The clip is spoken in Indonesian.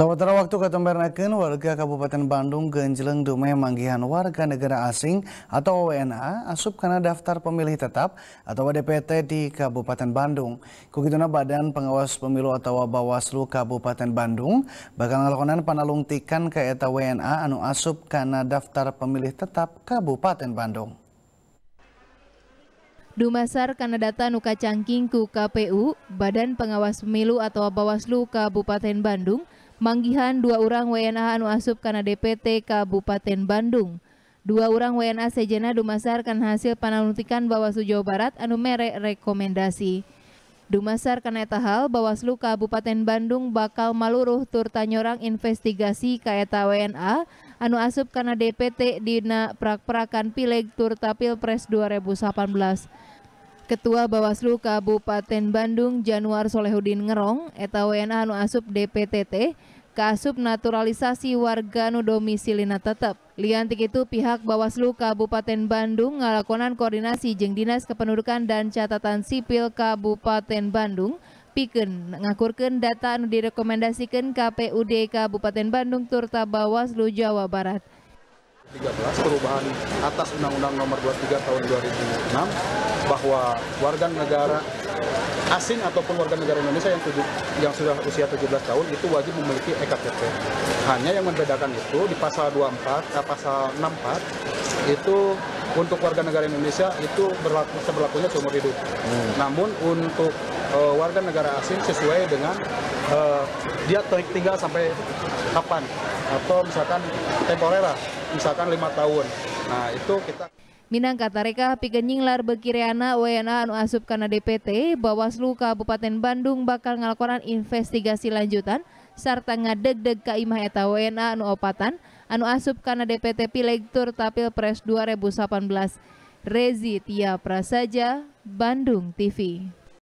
Sementara waktu ketemperanakan warga Kabupaten Bandung genjeleng Dumai manggihan warga negara asing atau WNA asup karena daftar pemilih tetap atau DPT di Kabupaten Bandung. Kukituna Badan Pengawas Pemilu atau Bawaslu Kabupaten Bandung bakal ngelakonan panalungtikan ke eta WNA anu asup karena daftar pemilih tetap Kabupaten Bandung. Dumasar karena data nuka cangking KPU, Badan Pengawas Pemilu atau Bawaslu Kabupaten Bandung, manggihan dua orang WNA anu asup kana DPT Kabupaten Bandung. Dua orang WNA sejena kan hasil panalutikan Bawaslu Jawa Barat anu merek rekomendasi. Dumasar kana eta hal Bawaslu Kabupaten Bandung bakal maluruh tur tanyorang investigasi ka eta WNA anu asup kana DPT dina prak-prakan Pileg Tur Tapil Pres 2018. Ketua Bawaslu Kabupaten Bandung Januar Solehudin Ngerong eta WNA anu asup DPTT kasup naturalisasi warga nu domisilina tetep. Liantik itu pihak Bawaslu Kabupaten Bandung ngalakonan koordinasi jeng Dinas Kependudukan dan Catatan Sipil Kabupaten Bandung piken ngakurken data anu direkomendasikan KPUD Kabupaten Bandung turta Bawaslu Jawa Barat. 13 perubahan atas Undang-Undang Nomor 23 Tahun 2006 bahwa warga negara asing ataupun warga negara Indonesia yang, tujuh, yang sudah usia 17 tahun itu wajib memiliki EKTP. Hanya yang membedakan itu di pasal 24, eh, pasal 64 itu untuk warga negara Indonesia itu berlaku seberlakunya seumur hidup. Hmm. Namun untuk uh, warga negara asing sesuai dengan uh, dia tinggal sampai kapan atau misalkan temporer misalkan lima tahun. Nah itu kita Minang katareka lar bekireana WNA anu asup karena DPT Bawaslu Kabupaten Bandung bakal ngalakonan investigasi lanjutan serta ngadeg-deg ka imah eta wena anu opatan anu asup karena DPT Pileg Tur Tapil Pres 2018 Rezi Tia Prasaja Bandung TV